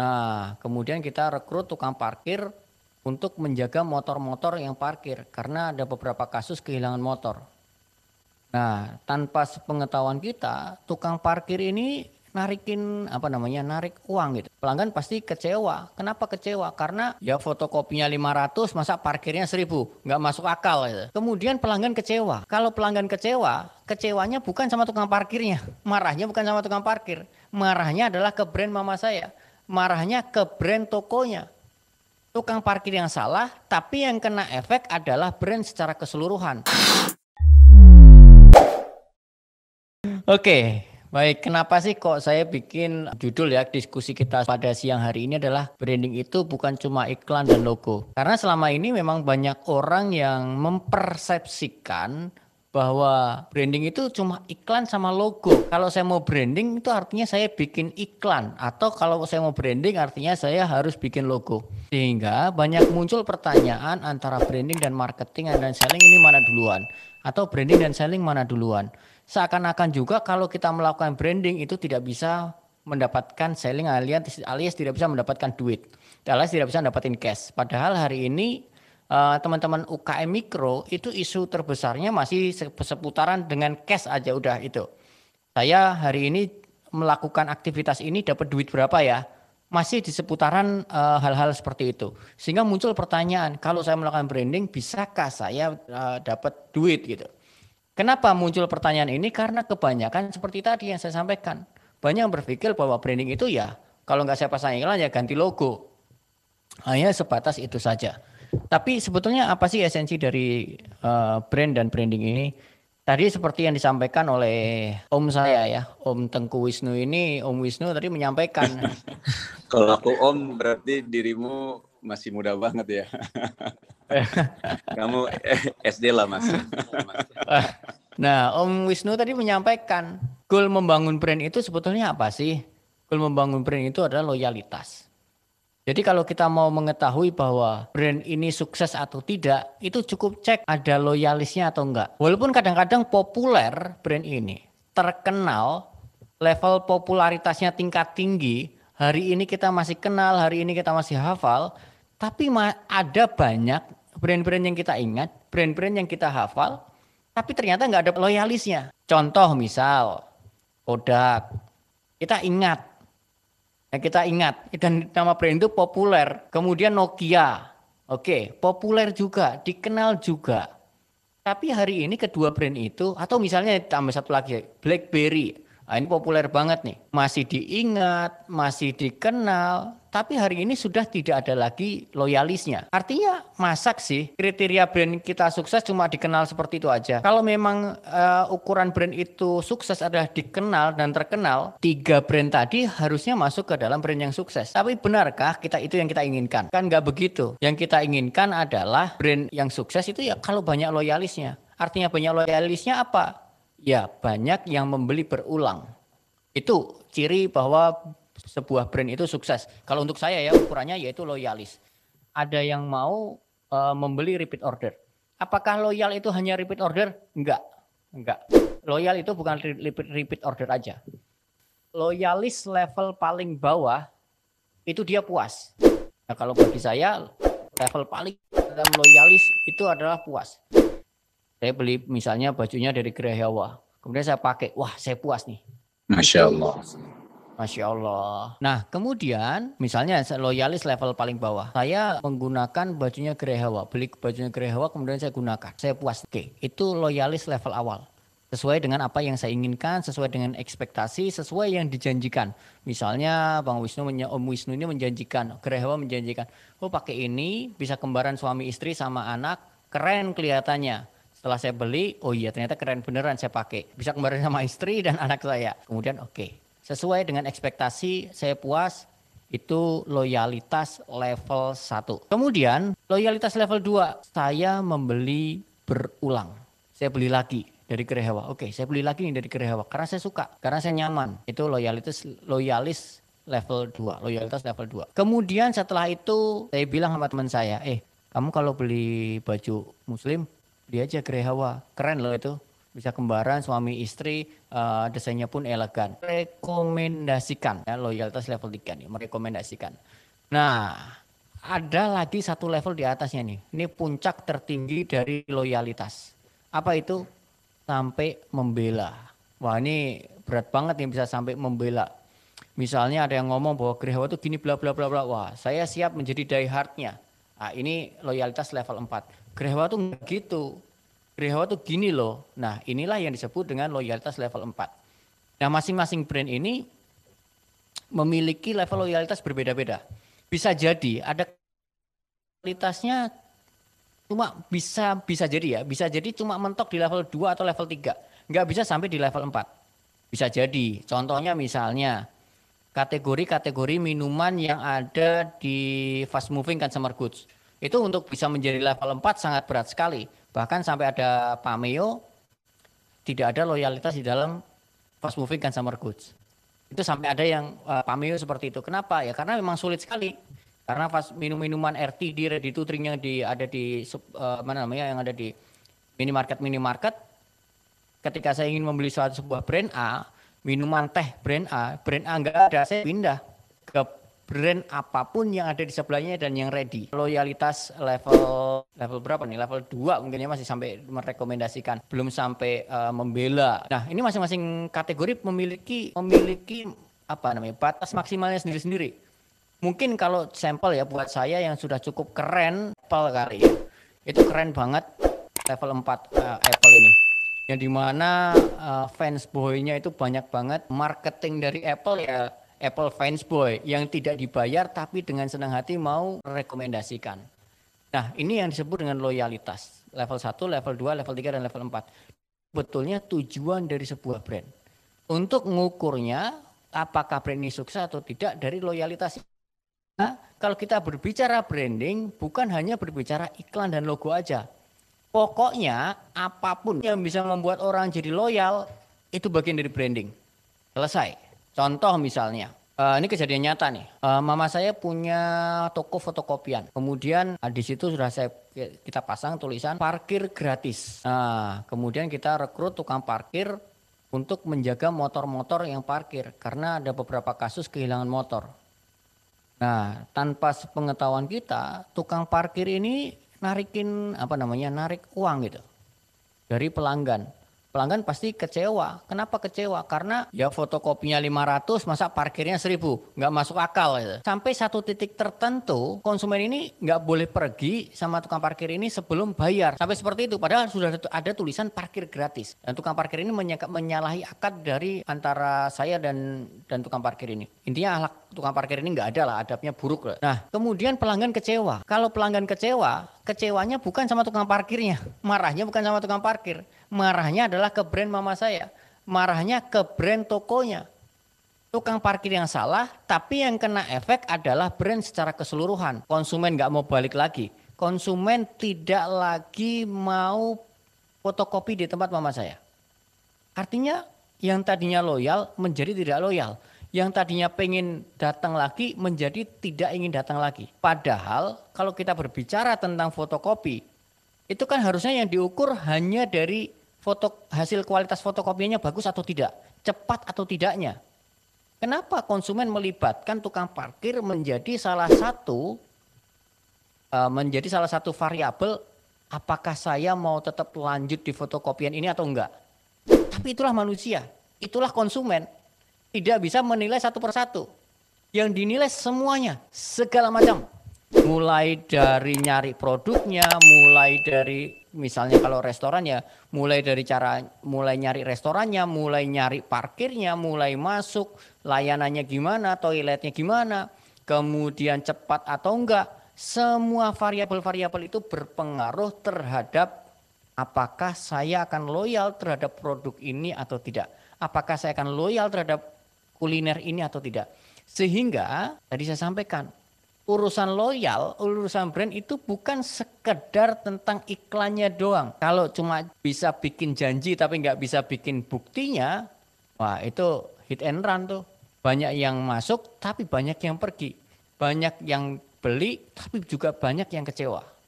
Nah, kemudian kita rekrut tukang parkir untuk menjaga motor-motor yang parkir karena ada beberapa kasus kehilangan motor. Nah, tanpa sepengetahuan kita, tukang parkir ini narikin apa namanya narik uang gitu pelanggan pasti kecewa kenapa kecewa karena ya fotokopinya 500 masa parkirnya 1000 nggak masuk akal gitu. kemudian pelanggan kecewa kalau pelanggan kecewa kecewanya bukan sama tukang parkirnya marahnya bukan sama tukang parkir marahnya adalah ke brand mama saya marahnya ke brand tokonya. Tukang parkir yang salah, tapi yang kena efek adalah brand secara keseluruhan. Oke, baik. Kenapa sih kok saya bikin judul ya diskusi kita pada siang hari ini adalah branding itu bukan cuma iklan dan logo. Karena selama ini memang banyak orang yang mempersepsikan bahwa branding itu cuma iklan sama logo. Kalau saya mau branding itu artinya saya bikin iklan atau kalau saya mau branding artinya saya harus bikin logo. Sehingga banyak muncul pertanyaan antara branding dan marketing dan selling ini mana duluan atau branding dan selling mana duluan. Seakan-akan juga kalau kita melakukan branding itu tidak bisa mendapatkan selling alias alias tidak bisa mendapatkan duit. Alias tidak bisa mendapatkan cash. Padahal hari ini Eh, teman-teman uh, UKM mikro itu isu terbesarnya masih seputaran dengan cash aja udah itu. Saya hari ini melakukan aktivitas ini dapat duit berapa ya? Masih di seputaran eh, hal-hal uh, seperti itu. Sehingga muncul pertanyaan, kalau saya melakukan branding bisakah saya uh, dapat duit gitu. Kenapa muncul pertanyaan ini? Karena kebanyakan seperti tadi yang saya sampaikan. Banyak yang berpikir bahwa branding itu ya kalau nggak saya pasang iklan ya ganti logo. Hanya sebatas itu saja. Tapi sebetulnya apa sih esensi dari uh, brand dan branding ini? Tadi seperti yang disampaikan oleh Om saya ya, Om Tengku Wisnu ini, Om Wisnu tadi menyampaikan. Kalau aku Om berarti dirimu masih muda banget ya. Kamu eh, SD lah mas. nah, Om Wisnu tadi menyampaikan goal membangun brand itu sebetulnya apa sih? Goal membangun brand itu adalah loyalitas. Jadi kalau kita mau mengetahui bahwa brand ini sukses atau tidak, itu cukup cek ada loyalisnya atau enggak. Walaupun kadang-kadang populer brand ini, terkenal, level popularitasnya tingkat tinggi, hari ini kita masih kenal, hari ini kita masih hafal, tapi ada banyak brand-brand yang kita ingat, brand-brand yang kita hafal, tapi ternyata enggak ada loyalisnya. Contoh misal, Kodak. Kita ingat Ya, kita ingat dan nama brand itu populer. Kemudian Nokia, oke, populer juga, dikenal juga. Tapi hari ini kedua brand itu atau misalnya tambah satu lagi BlackBerry. Nah, ini populer banget nih, masih diingat, masih dikenal, tapi hari ini sudah tidak ada lagi loyalisnya. Artinya masak sih kriteria brand kita sukses cuma dikenal seperti itu aja. Kalau memang uh, ukuran brand itu sukses adalah dikenal dan terkenal, tiga brand tadi harusnya masuk ke dalam brand yang sukses. Tapi benarkah kita itu yang kita inginkan? Kan nggak begitu. Yang kita inginkan adalah brand yang sukses itu ya kalau banyak loyalisnya. Artinya banyak loyalisnya apa? Ya banyak yang membeli berulang. Itu ciri bahwa sebuah brand itu sukses. Kalau untuk saya ya ukurannya yaitu loyalis. Ada yang mau uh, membeli repeat order. Apakah loyal itu hanya repeat order? Enggak. Enggak. Loyal itu bukan repeat, repeat order aja. Loyalis level paling bawah itu dia puas. Nah, kalau bagi saya level paling dalam loyalis itu adalah puas. Saya beli misalnya bajunya dari Gerahawa. Kemudian saya pakai, wah saya puas nih. Masya Allah. Masya Allah. Nah, kemudian misalnya loyalis level paling bawah. Saya menggunakan bajunya Grehawa. Beli bajunya Grehawa kemudian saya gunakan. Saya puas. Oke, itu loyalis level awal. Sesuai dengan apa yang saya inginkan, sesuai dengan ekspektasi, sesuai yang dijanjikan. Misalnya Bang Wisnu, Om Wisnu ini menjanjikan, Grehawa menjanjikan, oh pakai ini bisa kembaran suami istri sama anak, keren kelihatannya. Setelah saya beli, oh iya ternyata keren beneran saya pakai. Bisa kembaran sama istri dan anak saya. Kemudian oke, okay sesuai dengan ekspektasi saya puas itu loyalitas level 1. Kemudian loyalitas level 2 saya membeli berulang. Saya beli lagi dari Kerehewa. Oke, saya beli lagi nih dari Kerehewa karena saya suka, karena saya nyaman. Itu loyalitas loyalis level 2, loyalitas level 2. Kemudian setelah itu saya bilang sama teman saya, "Eh, kamu kalau beli baju muslim, beli aja Kerehewa. Keren loh itu." bisa kembaran suami istri uh, desainnya pun elegan rekomendasikan ya loyalitas level 3 nih merekomendasikan nah ada lagi satu level di atasnya nih ini puncak tertinggi dari loyalitas apa itu sampai membela wah ini berat banget yang bisa sampai membela misalnya ada yang ngomong bahwa Grehawa itu gini bla bla bla bla wah saya siap menjadi diehardnya nah, ini loyalitas level 4 Grehawa tuh gitu Hawa tuh gini loh. Nah, inilah yang disebut dengan loyalitas level 4. Nah, masing-masing brand ini memiliki level loyalitas berbeda-beda. Bisa jadi ada kualitasnya cuma bisa bisa jadi ya, bisa jadi cuma mentok di level 2 atau level 3. Nggak bisa sampai di level 4. Bisa jadi. Contohnya misalnya kategori-kategori minuman yang ada di fast moving consumer goods itu untuk bisa menjadi level 4 sangat berat sekali. Bahkan sampai ada Pameo tidak ada loyalitas di dalam fast moving consumer goods. Itu sampai ada yang uh, eh, Pameo seperti itu. Kenapa? Ya karena memang sulit sekali. Karena fast minum-minuman RT di ready to drink yang di ada di uh, eh, mana namanya yang ada di minimarket minimarket ketika saya ingin membeli suatu sebuah brand A, minuman teh brand A, brand A enggak ada, saya pindah ke brand apapun yang ada di sebelahnya dan yang ready. Loyalitas level level berapa nih? Level 2 mungkinnya masih sampai merekomendasikan, belum sampai uh, membela. Nah, ini masing-masing kategori memiliki memiliki apa namanya? batas maksimalnya sendiri-sendiri. Mungkin kalau sampel ya buat saya yang sudah cukup keren Apple kali ya. Itu keren banget level 4 uh, eh, Apple ini yang dimana uh, fans boynya itu banyak banget marketing dari Apple ya Apple Fansboy yang tidak dibayar tapi dengan senang hati mau rekomendasikan. Nah, ini yang disebut dengan loyalitas. Level 1, level 2, level 3, dan level 4. Betulnya tujuan dari sebuah brand. Untuk mengukurnya apakah brand ini sukses atau tidak dari loyalitas. Nah, kalau kita berbicara branding, bukan hanya berbicara iklan dan logo aja. Pokoknya apapun yang bisa membuat orang jadi loyal, itu bagian dari branding. Selesai. Contoh misalnya, Uh, ini kejadian nyata nih. Eh, mama saya punya toko fotokopian. Kemudian eh, di situ sudah saya kita pasang tulisan parkir gratis. Nah, kemudian kita rekrut tukang parkir untuk menjaga motor-motor yang parkir karena ada beberapa kasus kehilangan motor. Nah, tanpa sepengetahuan kita, tukang parkir ini narikin apa namanya? narik uang gitu dari pelanggan pelanggan pasti kecewa. Kenapa kecewa? Karena ya fotokopinya 500, masa parkirnya 1000, nggak masuk akal. Gitu. Sampai satu titik tertentu, konsumen ini nggak boleh pergi sama tukang parkir ini sebelum bayar. Sampai seperti itu, padahal sudah ada tulisan parkir gratis. Dan tukang parkir ini menyalahi akad dari antara saya dan dan tukang parkir ini. Intinya ahlak tukang parkir ini nggak ada lah, adabnya buruk lah. Nah, kemudian pelanggan kecewa. Kalau pelanggan kecewa, kecewanya bukan sama tukang parkirnya, marahnya bukan sama tukang parkir, Marahnya adalah ke brand mama saya. Marahnya ke brand tokonya. Tukang parkir yang salah, tapi yang kena efek adalah brand secara keseluruhan. Konsumen nggak mau balik lagi. Konsumen tidak lagi mau fotokopi di tempat mama saya. Artinya yang tadinya loyal menjadi tidak loyal yang tadinya pengen datang lagi menjadi tidak ingin datang lagi. Padahal kalau kita berbicara tentang fotokopi, itu kan harusnya yang diukur hanya dari foto hasil kualitas fotokopinya bagus atau tidak, cepat atau tidaknya. Kenapa konsumen melibatkan tukang parkir menjadi salah satu eh, menjadi salah satu variabel apakah saya mau tetap lanjut di fotokopian ini atau enggak. Tapi itulah manusia, itulah konsumen. Tidak bisa menilai satu persatu. Yang dinilai semuanya, segala macam mulai dari nyari produknya, mulai dari misalnya kalau restoran ya, mulai dari cara mulai nyari restorannya, mulai nyari parkirnya, mulai masuk, layanannya gimana, toiletnya gimana, kemudian cepat atau enggak, semua variabel-variabel itu berpengaruh terhadap apakah saya akan loyal terhadap produk ini atau tidak. Apakah saya akan loyal terhadap kuliner ini atau tidak. Sehingga tadi saya sampaikan urusan loyal, urusan brand itu bukan sekedar tentang iklannya doang. Kalau cuma bisa bikin janji tapi nggak bisa bikin buktinya, wah itu hit and run tuh. Banyak yang masuk tapi banyak yang pergi. Banyak yang beli tapi juga banyak yang kecewa.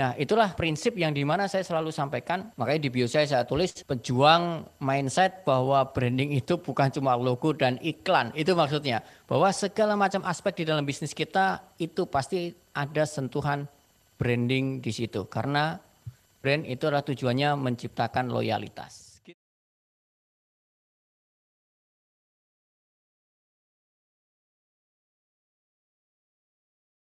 Nah, itulah prinsip yang dimana saya selalu sampaikan. Makanya di bio saya saya tulis pejuang mindset bahwa branding itu bukan cuma logo dan iklan. Itu maksudnya bahwa segala macam aspek di dalam bisnis kita itu pasti ada sentuhan branding di situ. Karena brand itu adalah tujuannya menciptakan loyalitas.